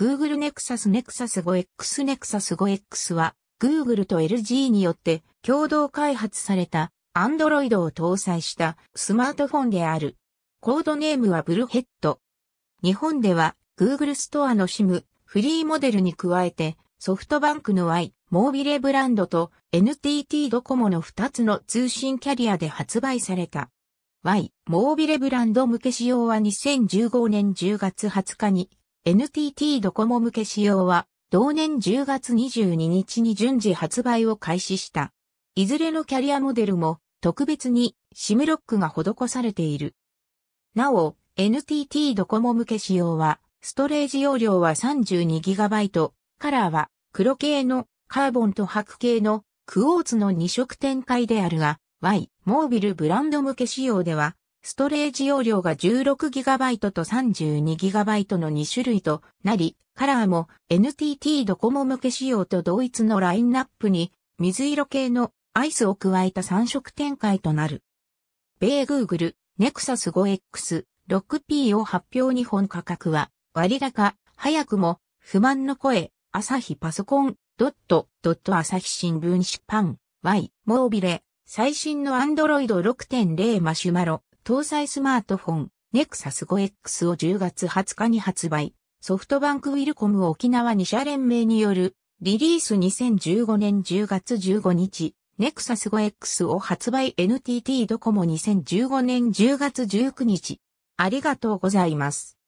Google Nexus Nexus 5X Nexus 5X は Google と LG によって共同開発された Android を搭載したスマートフォンである。コードネームはブルヘッド。日本では Google ストアの SIM フリーモデルに加えてソフトバンクの Y モービレブランドと NTT ドコモの2つの通信キャリアで発売された。Y モービレブランド向け仕様は2015年10月20日に NTT ドコモ向け仕様は、同年10月22日に順次発売を開始した。いずれのキャリアモデルも、特別に SIM ロックが施されている。なお、NTT ドコモ向け仕様は、ストレージ容量は 32GB、カラーは黒系のカーボンと白系のクォーツの2色展開であるが、Y、モービルブランド向け仕様では、ストレージ容量が 16GB と 32GB の2種類となり、カラーも NTT ドコモ向け仕様と同一のラインナップに水色系のアイスを加えた3色展開となる。米 Google、Nexus 5X、6P を発表日本価格は割高、早くも不満の声、朝日パソコン、ドット、ドット朝日新聞出版、Y、モービレ、最新の Android 6.0マシュマロ、搭載スマートフォン、ネクサス 5X を10月20日に発売、ソフトバンクウィルコム沖縄2社連盟によるリリース2015年10月15日、ネクサス 5X を発売 NTT ドコモ2015年10月19日。ありがとうございます。